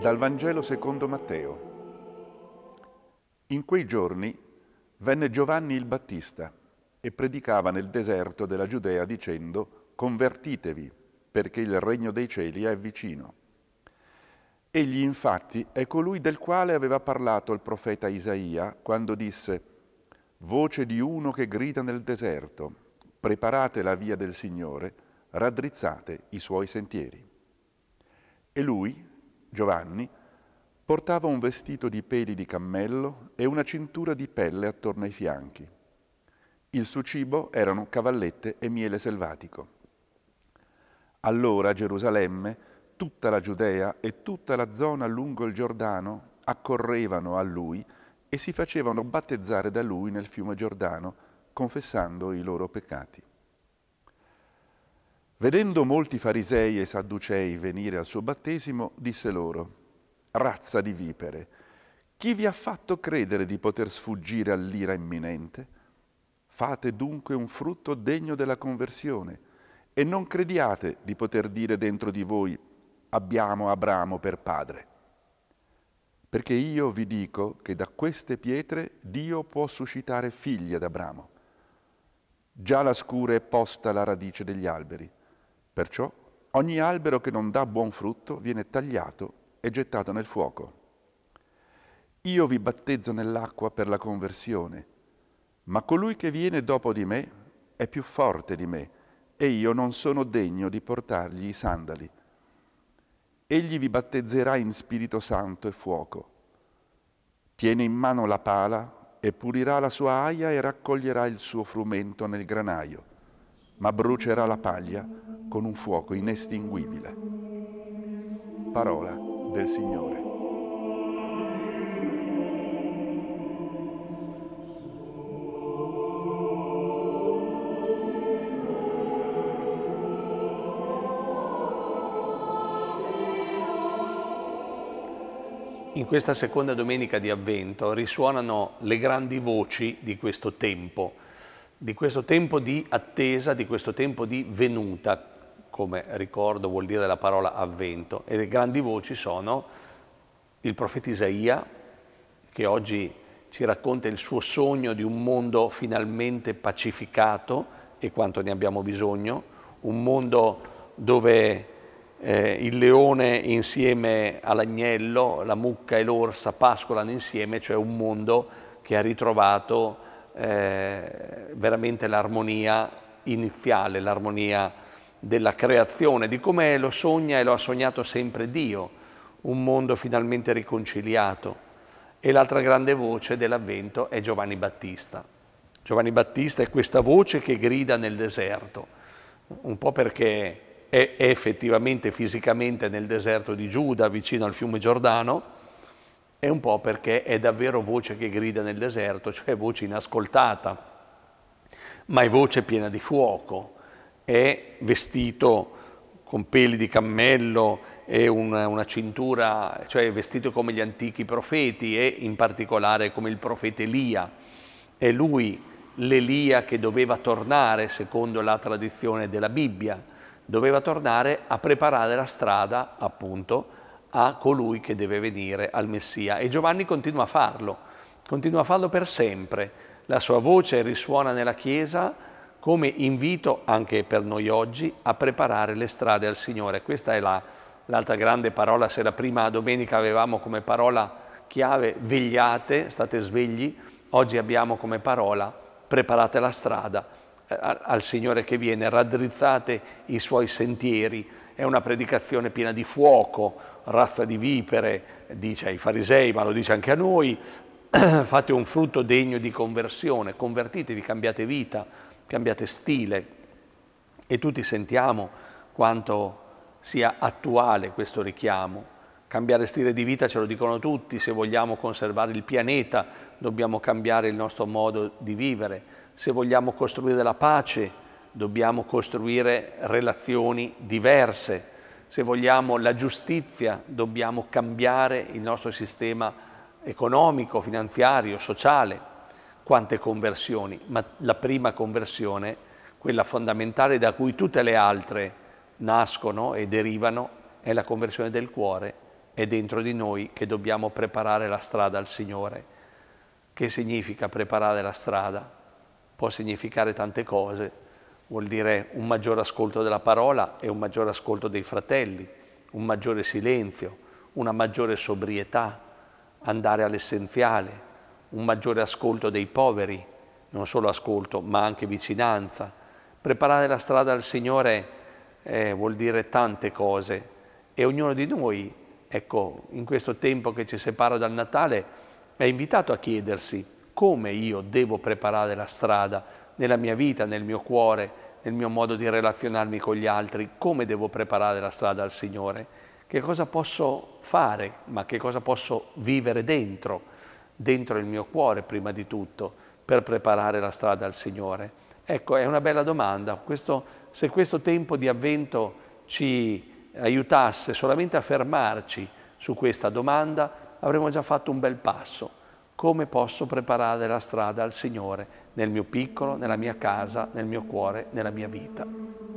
Dal Vangelo secondo Matteo. In quei giorni venne Giovanni il Battista e predicava nel deserto della Giudea dicendo convertitevi perché il regno dei cieli è vicino. Egli infatti è colui del quale aveva parlato il profeta Isaia quando disse Voce di uno che grida nel deserto, preparate la via del Signore, raddrizzate i suoi sentieri. E lui, Giovanni, portava un vestito di peli di cammello e una cintura di pelle attorno ai fianchi. Il suo cibo erano cavallette e miele selvatico. Allora Gerusalemme, tutta la Giudea e tutta la zona lungo il Giordano accorrevano a lui e si facevano battezzare da lui nel fiume Giordano, confessando i loro peccati. Vedendo molti farisei e sadducei venire al suo battesimo, disse loro, razza di vipere, chi vi ha fatto credere di poter sfuggire all'ira imminente? Fate dunque un frutto degno della conversione e non crediate di poter dire dentro di voi, abbiamo Abramo per padre. Perché io vi dico che da queste pietre Dio può suscitare figli ad Abramo. Già la scura è posta alla radice degli alberi Perciò ogni albero che non dà buon frutto viene tagliato e gettato nel fuoco. Io vi battezzo nell'acqua per la conversione, ma colui che viene dopo di me è più forte di me e io non sono degno di portargli i sandali. Egli vi battezzerà in Spirito Santo e fuoco. Tiene in mano la pala e pulirà la sua aia e raccoglierà il suo frumento nel granaio, ma brucerà la paglia con un fuoco inestinguibile. Parola del Signore. In questa seconda domenica di avvento risuonano le grandi voci di questo tempo, di questo tempo di attesa, di questo tempo di venuta, come ricordo vuol dire la parola avvento, e le grandi voci sono il profeta Isaia, che oggi ci racconta il suo sogno di un mondo finalmente pacificato e quanto ne abbiamo bisogno, un mondo dove eh, il leone insieme all'agnello, la mucca e l'orsa pascolano insieme, cioè un mondo che ha ritrovato eh, veramente l'armonia iniziale, l'armonia della creazione, di come lo sogna e lo ha sognato sempre Dio, un mondo finalmente riconciliato. E l'altra grande voce dell'Avvento è Giovanni Battista. Giovanni Battista è questa voce che grida nel deserto, un po' perché è effettivamente fisicamente nel deserto di Giuda, vicino al fiume Giordano, e un po' perché è davvero voce che grida nel deserto, cioè voce inascoltata, ma è voce piena di fuoco, è vestito con peli di cammello e una, una cintura, cioè è vestito come gli antichi profeti e in particolare come il profeta Elia. È lui l'Elia che doveva tornare, secondo la tradizione della Bibbia, doveva tornare a preparare la strada appunto a colui che deve venire, al Messia. E Giovanni continua a farlo, continua a farlo per sempre. La sua voce risuona nella Chiesa come invito anche per noi oggi a preparare le strade al Signore. Questa è la, l'altra grande parola, se la prima domenica avevamo come parola chiave vegliate, state svegli, oggi abbiamo come parola preparate la strada eh, al Signore che viene, raddrizzate i suoi sentieri. È una predicazione piena di fuoco, razza di vipere, dice ai farisei, ma lo dice anche a noi, fate un frutto degno di conversione, convertitevi, cambiate vita, cambiate stile e tutti sentiamo quanto sia attuale questo richiamo. Cambiare stile di vita ce lo dicono tutti, se vogliamo conservare il pianeta dobbiamo cambiare il nostro modo di vivere, se vogliamo costruire la pace dobbiamo costruire relazioni diverse, se vogliamo la giustizia dobbiamo cambiare il nostro sistema economico, finanziario, sociale quante conversioni, ma la prima conversione, quella fondamentale da cui tutte le altre nascono e derivano, è la conversione del cuore, è dentro di noi che dobbiamo preparare la strada al Signore. Che significa preparare la strada? Può significare tante cose, vuol dire un maggior ascolto della parola e un maggior ascolto dei fratelli, un maggiore silenzio, una maggiore sobrietà, andare all'essenziale, un maggiore ascolto dei poveri, non solo ascolto ma anche vicinanza. Preparare la strada al Signore eh, vuol dire tante cose e ognuno di noi, ecco, in questo tempo che ci separa dal Natale, è invitato a chiedersi come io devo preparare la strada nella mia vita, nel mio cuore, nel mio modo di relazionarmi con gli altri, come devo preparare la strada al Signore, che cosa posso fare, ma che cosa posso vivere dentro dentro il mio cuore prima di tutto per preparare la strada al Signore? Ecco, è una bella domanda. Questo, se questo tempo di avvento ci aiutasse solamente a fermarci su questa domanda, avremmo già fatto un bel passo. Come posso preparare la strada al Signore nel mio piccolo, nella mia casa, nel mio cuore, nella mia vita?